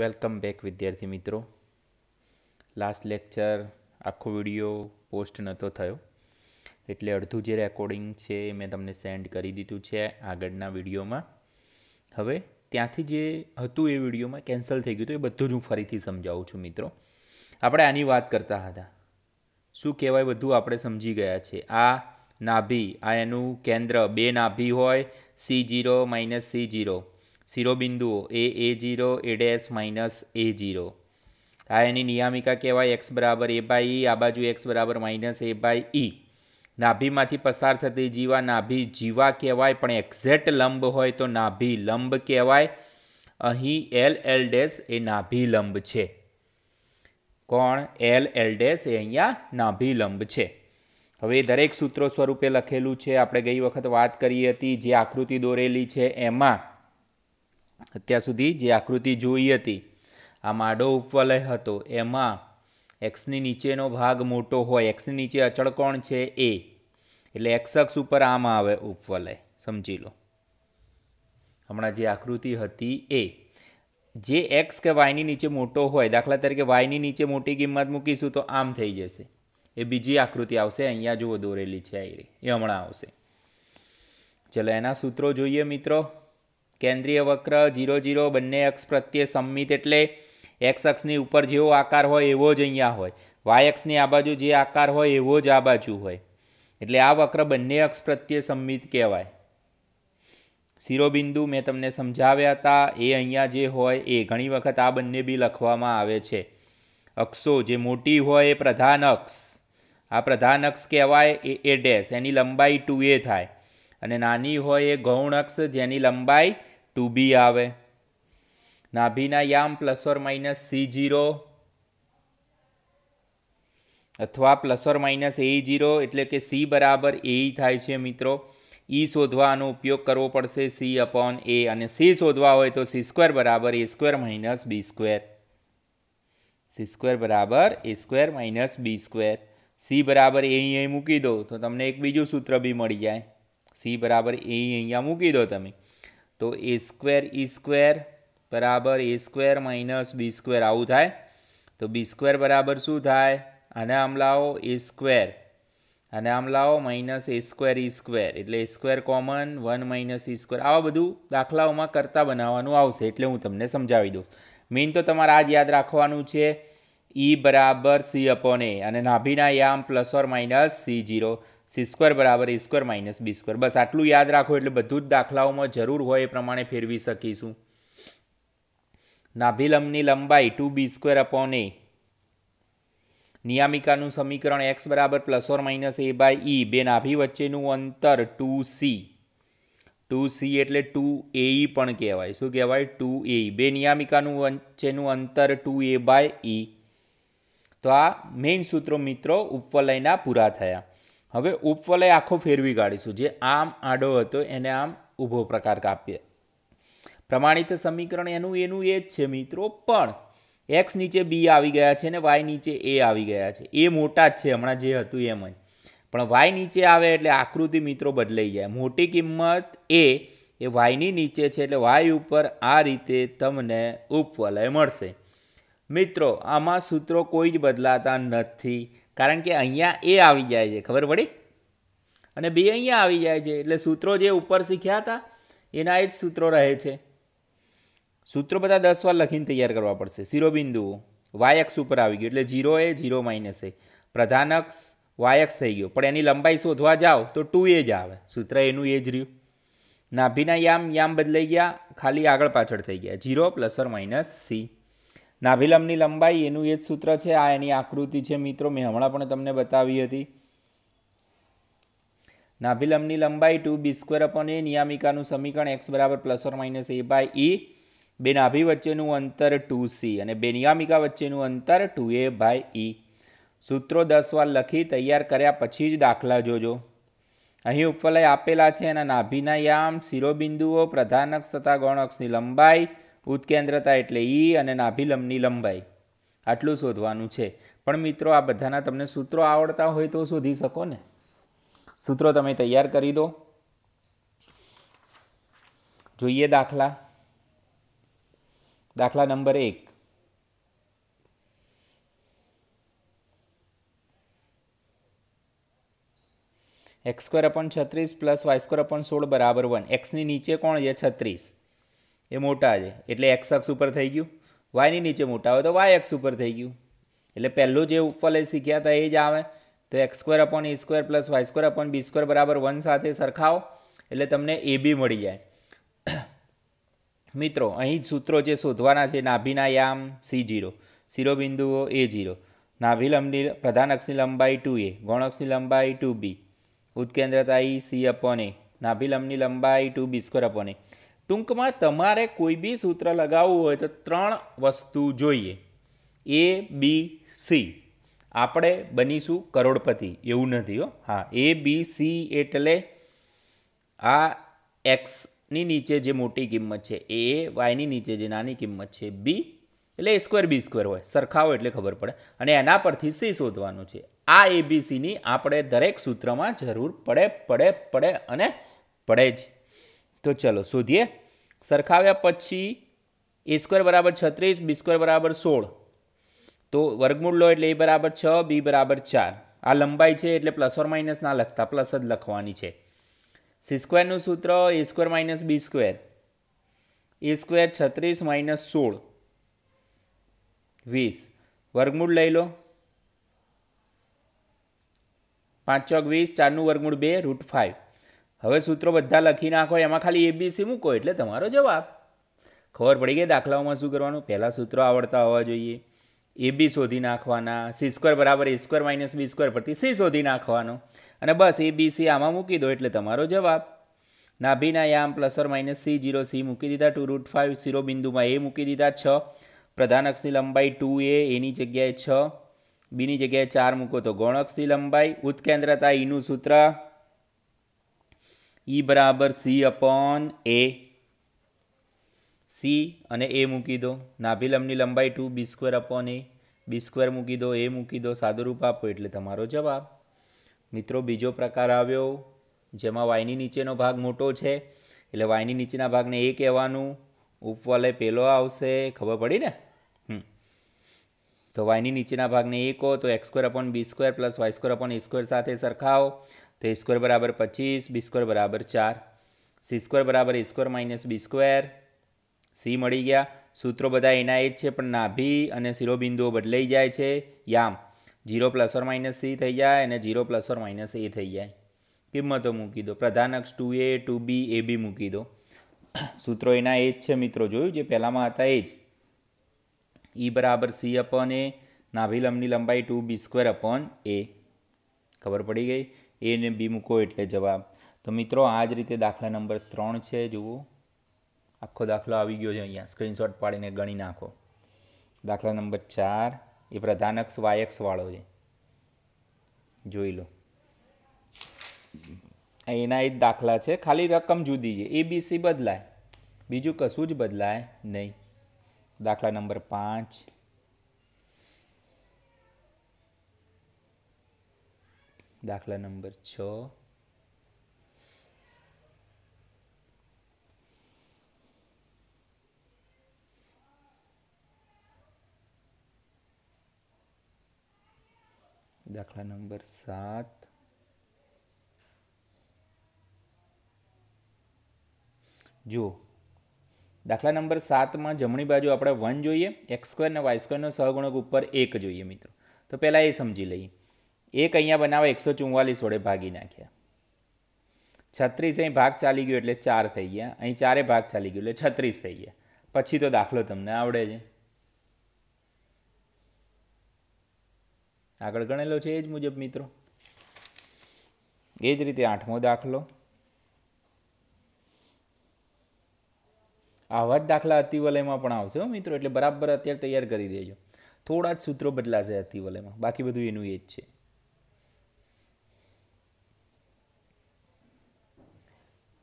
welcome back વિદ્યાર્થી મિત્રો last lecture આખો વિડીયો પોસ્ટ નહોતો થયો એટલે અડધું જે રેકોર્ડિંગ છે એ મેં તમને સેન્ડ કરી દીધું છે આગળના વિડીયોમાં હવે ત્યાંથી જે હતું એ વિડીયોમાં કેન્સલ થઈ ગયું હતું એ બધું જ હું ફરીથી સમજાવું છું મિત્રો આપણે આની વાત કરતા હતા શું કહેવાય બધું આપણે સમજી ગયા છે આ નાભી આ એનું કેન્દ્ર બે નાભી હોય C zero minus C zero શિરોબિંદુઓ એ A zero A dash minus A zero આ એની નિયામિકા કહેવાય એક્સ બરાબર એ બાય ઈ આ બાજુ એક્સ બરાબર માઇનસ એ બાય ઈ નાભીમાંથી પસાર થતી જીવા નાભી જીવા કહેવાય પણ એક્ઝેક્ટ લંબ હોય તો નાભી લંબ કહેવાય અહીં એલ એલ ડેસ એ નાભી લંબ છે કોણ એલ એલ ડેશ એ અહીંયા નાભી લંબ છે હવે દરેક સૂત્રો સ્વરૂપે લખેલું છે આપણે ગઈ વખત વાત કરી હતી જે આકૃતિ દોરેલી છે એમાં અત્યાર સુધી જે આકૃતિ જોઈ હતી આ માડો ઉપવલય હતો એમાં એક્સની નીચેનો ભાગ મોટો હોય એક્સની નીચે અચળકોણ છે એ એટલે એક્સ અક્ષ ઉપર આમ આવે ઉપવલય સમજી લો હમણાં જે આકૃતિ હતી એ જે એક્સ કે વાયની નીચે મોટો હોય દાખલા તરીકે વાયની નીચે મોટી કિંમત મૂકીશું તો આમ થઈ જશે એ બીજી આકૃતિ આવશે અહીંયા જુઓ દોરેલી છે એ હમણાં આવશે ચલો એના સૂત્રો જોઈએ મિત્રો કેન્દ્રીય વક્ર જીરો જીરો બંને અક્ષ પ્રત્યે સંમિત એટલે એક્સ અક્ષની ઉપર જેવો આકાર હોય એવો જ અહીંયા હોય વાય અક્ષની આ બાજુ જે આકાર હોય એવો જ આ બાજુ હોય એટલે આ વક્ર બંને અક્ષ પ્રત્યે સંમિત કહેવાય શિરોબિંદુ મેં તમને સમજાવ્યા હતા એ અહીંયા જે હોય એ ઘણી વખત આ બંને બી લખવામાં આવે છે અક્ષો જે મોટી હોય એ પ્રધાન અક્ષ આ પ્રધાન અક્ષ કહેવાય એ એ ડેશ એની લંબાઈ ટુ એ થાય અને નાની હોય એ ગૌણ અક્ષ જેની લંબાઈ ટુ બી આવે નાભીના યામ plus or minus C zero અથવા plus or minus A zero એટલે કે સી બરાબર એ થાય છે મિત્રો ઈ e શોધવાનો ઉપયોગ કરવો પડશે સી અપોન એ અને સી શોધવા હોય તો સી સ્ક્વેર બરાબર A square minus B square C square બરાબર A square minus B square C બરાબર એ અહીં મૂકી દો તો તમને એક બીજું સૂત્ર બી મળી જાય સી બરાબર એ અહીંયા મૂકી દો તમે તો એ સ્ક્વેર ઈ સ્ક્વેર બરાબર A square minus B square આવું થાય તો બી સ્ક્વેર બરાબર શું થાય અને આમ લાવો એ સ્ક્વેર અને આમ લાવો minus A square E square એટલે A square common one minus E square આવા બધું દાખલાઓમાં કરતાં બનાવવાનું આવશે એટલે હું તમને સમજાવી દઉં મેઇન તો તમારે આ જ યાદ રાખવાનું છે ઈ બરાબર સી અપોન એ અને નાભીના યામ plus or minus C zero C square બરાબર A square minus B square બસ આટલું યાદ રાખો એટલે બધું જ દાખલાઓમાં જરૂર હોય એ પ્રમાણે ફેરવી શકીશું નાભિલંબની લંબાઈ two B square upon A નિયામિકાનું સમીકરણ એક્સ બરાબર plus or minus A by E બે નાભી વચ્ચેનું અંતર ટુ સી ટુ સી એટલે ટુ એ પણ કહેવાય શું કહેવાય ટુ એ બે નિયામિકાનું વચ્ચેનું અંતર ટુ એ બાય ઈ તો આ મેઇન સૂત્રો મિત્રો ઉપર લઈને પૂરા થયા હવે ઉપવલય આખો ફેરવી કાઢીશું જે આમ આડો હતો એને આમ ઊભો પ્રકાર કાપીએ પ્રમાણિત સમીકરણ એનું એનું એ જ છે મિત્રો પણ એક્સ નીચે બી આવી ગયા છે ને વાય નીચે એ આવી ગયા છે એ મોટા જ છે હમણાં જે હતું એમ જ પણ વાય નીચે આવે એટલે આકૃતિ મિત્રો બદલાઈ જાય મોટી કિંમત એ એ વાયની નીચે છે એટલે વાય ઉપર આ રીતે તમને ઉપવલય મળશે મિત્રો આમાં સૂત્રો કોઈ જ બદલાતા નથી કારણ કે અહીંયા એ આવી જાય છે ખબર પડી અને બે અહીંયા આવી જાય છે એટલે સૂત્રો જે ઉપર શીખ્યા હતા એના એ જ સૂત્રો રહે છે સૂત્રો બધા દસ વાર લખીને તૈયાર કરવા પડશે શિરોબિંદુઓ વાયક્સ ઉપર આવી ગયું એટલે zero A zero minus A પ્રધાનક્ષ વાયક્સ થઈ ગયો પણ એની લંબાઈ શોધવા જાઓ તો ટુ એ જ આવે સૂત્ર એનું એ જ રહ્યું નાભીના યામ યામ બદલાઈ ગયા ખાલી આગળ પાછળ થઈ ગયા zero plus or minus C નાભિલંબની લંબાઈ એનું એ જ સૂત્ર છે આ એની આકૃતિ છે મિત્રો મેં હમણાં પણ તમને બતાવી હતી નાભિલંબની લંબાઈ two B square upon A નિયામિકાનું સમીકરણ એક્સ બરાબર plus or minus A by E બે નાભી વચ્ચેનું અંતર ટુ સી અને બે નિયામિકા વચ્ચેનું અંતર ટુ એ બાય ઈ સૂત્રો દસ વાર લખી તૈયાર કર્યા પછી જ દાખલા જોજો અહીં ઉપલય આપેલા છે એના નાભીના યામ શિરોબિંદુઓ પ્રધાનક્ષ તથા ગૌણક્ષની લંબાઈ ઉત્કેન્દ્રતા એટલે ઈ અને નાભિલંબની લંબાઈ આટલું શોધવાનું છે પણ મિત્રો આ બધાના તમને સૂત્રો આવડતા હોય તો શોધી શકો ને સૂત્રો તમે તૈયાર કરી દો જોઈએ દાખલા દાખલા નંબર એક એક્સ સ્ક્વેર અપોન છત્રીસ પ્લસ વાય સ્ક્વેર અપોન સોળ બરાબર વન એક્સની નીચે કોણ છે છત્રીસ એ મોટા છે એટલે એક્સ અક્ષ ઉપર થઈ ગયું વાયની નીચે મોટા હોય તો વાય એક્સ ઉપર થઈ ગયું એટલે પહેલું જે ઉપલે શીખ્યા હતા એ જ આવે તો X square upon A square plus Y square upon B square બરાબર વન સાથે સરખાવો એટલે તમને એ બી મળી જાય મિત્રો અહીં જ સૂત્રો જે શોધવાના છે નાભીના યામ સી જીરો શિરોબિંદુઓ એ જીરો નાભી લંબની પ્રધાન અક્ષની લંબાઈ ટુ એ અક્ષની લંબાઈ ટુ બી ઉત્કેન્દ્રતા ઈ સી અપોન એ નાભી લંબની લંબાઈ two B square upon A ટૂંકમાં તમારે કોઈ બી સૂત્ર લગાવવું હોય તો ત્રણ વસ્તુ જોઈએ એ બી સી આપણે બનીશું કરોડપતિ એવું નથી હો હા એ બી સી એટલે આ એક્સની નીચે જે મોટી કિંમત છે એ વાયની નીચે જે નાની કિંમત છે બી એટલે એ સ્ક્વેર બી સ્ક્વેર હોય સરખા હોય એટલે ખબર પડે અને એના પરથી સી શોધવાનું છે આ એ બી સીની આપણે દરેક સૂત્રમાં જરૂર પડે પડે પડે અને પડે જ તો ચલો શોધીએ સરખાવ્યા પછી એ સ્ક્વેર બરાબર છત્રીસ બી સ્ક્વેર બરાબર સોળ તો વર્ગમૂળ લો એટલે એ બરાબર છ બી બરાબર ચાર આ લંબાઈ છે એટલે પ્લસ ઓર માઇનસ ના લખતા પ્લસ જ લખવાની છે સી સ્ક્વેરનું સૂત્ર A square minus B square A square છત્રીસ માઇનસ સોળ વીસ વર્ગમૂળ લઈ લો પાંચ ચોક વીસ ચારનું વર્ગમૂળ બે રૂટ ફાઇવ હવે સૂત્રો બધા લખી નાખો એમાં ખાલી એબીસી મૂકો એટલે તમારો જવાબ ખબર પડી ગઈ દાખલાઓમાં શું કરવાનું પહેલાં સૂત્રો આવડતા હોવા જોઈએ એ બી શોધી નાખવાના સી સ્ક્વેર બરાબર A square minus B square પરથી સી શોધી નાખવાનો અને બસ એ બી સી આમાં મૂકી દો એટલે તમારો જવાબ નાભીના યામ plus or minus C zero C મૂકી દીધા ટુ રૂટ ફાઇવ શિરોબિંદુમાં એ મૂકી દીધા છ પ્રધાનક્ષની લંબાઈ ટુ એ એની જગ્યાએ છ બીની જગ્યાએ ચાર મૂકો તો ગૌણક્ષની લંબાઈ ઉત્કેન્દ્રતા ઈનું e સૂત્ર ઈ બરાબર સી અપોન એ સી અને એ મૂકી દો નાભિલંબની લંબાઈ two B square upon A B square મૂકી દો એ મૂકી દો સાદુરૂપ આપો એટલે તમારો જવાબ મિત્રો બીજો પ્રકાર આવ્યો જેમાં વાયની નીચેનો ભાગ મોટો છે એટલે વાયની નીચેના ભાગને એ કહેવાનું ઉપવલે પેલો આવશે ખબર પડી ને તો વાયની નીચેના ભાગને એ કહો તો X square upon B square plus Y square upon A square સાથે સરખાવો તો એ સ્ક્વેર બરાબર પચીસ બી સ્ક્વેર બરાબર ચાર સી સ્ક્વેર બરાબર A square minus B square C મળી ગયા સૂત્રો બધા એના એ જ છે પણ નાભી અને શિરોબિંદુઓ બદલાઈ જાય છે યામ zero plus or minus C થઈ જાય અને zero plus or minus A થઈ જાય કિંમતો મૂકી દો પ્રધાન અક્ષ ટુ એ ટુ બી એ બી મૂકી દો સૂત્રો એના એ જ છે મિત્રો જોયું જે પહેલાંમાં હતા એ જ ઈ બરાબર સી અપન એ નાભી લંબની લંબાઈ ટુ બી સ્ક્વેર અપન એ ખબર પડી ગઈ એને બી મૂકો એટલે જવાબ તો મિત્રો આ જ રીતે દાખલા નંબર ત્રણ છે જુઓ આખો દાખલો આવી ગયો છે અહીંયા સ્ક્રીનશોટ પાડીને ગણી નાખો દાખલા નંબર ચાર એ પ્રધાનક્ષ અક્ષ વાયક્ષવાળો છે જોઈ લો એના એ જ દાખલા છે ખાલી રકમ જુદી છે એબીસી બદલાય બીજું કશું જ બદલાય નહીં દાખલા નંબર પાંચ દાખલા નંબર છ દાખલા નંબર સાત જુઓ દાખલા નંબર સાતમાં જમણી બાજુ આપણે વન જોઈએ એક્સ સ્ક્વેર અને વાય સ્ક્વેરનો સહગુણક ઉપર એક જોઈએ મિત્રો તો પહેલાં એ સમજી લઈએ એક અહીંયા બનાવે એકસો ચુમ્માલીસ વડે ભાગી નાખ્યા છત્રીસ અહીં ભાગ ચાલી ગયો એટલે ચાર થઈ ગયા અહીં ચારે ભાગ ચાલી ગયો એટલે છત્રીસ થઈ ગયા પછી તો દાખલો તમને આવડે છે આગળ ગણેલો છે એ જ મુજબ મિત્રો એ જ રીતે આઠમો દાખલો આવા જ દાખલા અતિવલયમાં પણ આવશે હો મિત્રો એટલે બરાબર અત્યારે તૈયાર કરી દેજો થોડા જ સૂત્રો બદલાશે અતિવલયમાં બાકી બધું એનું એ જ છે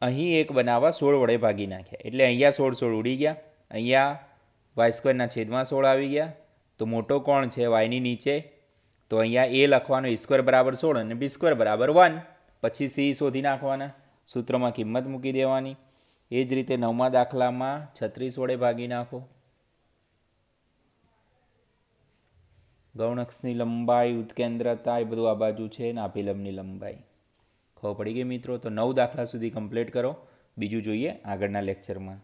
અહીં એક બનાવવા સોળ વડે ભાગી નાખ્યા એટલે અહીંયા સોળ સોળ ઉડી ગયા અહીંયા વાય સ્ક્વેરના છેદમાં સોળ આવી ગયા તો મોટો કોણ છે વાયની નીચે તો અહીંયા એ લખવાનો એ સ્ક્વેર બરાબર સોળ અને બી સ્ક્વેર બરાબર વન પછી સી શોધી નાખવાના સૂત્રમાં કિંમત મૂકી દેવાની એ જ રીતે નવમા દાખલામાં છત્રીસ વડે ભાગી નાખો ગૌણક્ષની લંબાઈ ઉત્કેન્દ્રતા એ બધું આ બાજુ છે ને આપેલમની લંબાઈ ખબર પડી ગઈ મિત્રો તો નવ દાખલા સુધી કમ્પ્લીટ કરો બીજું જોઈએ આગળના લેક્ચરમાં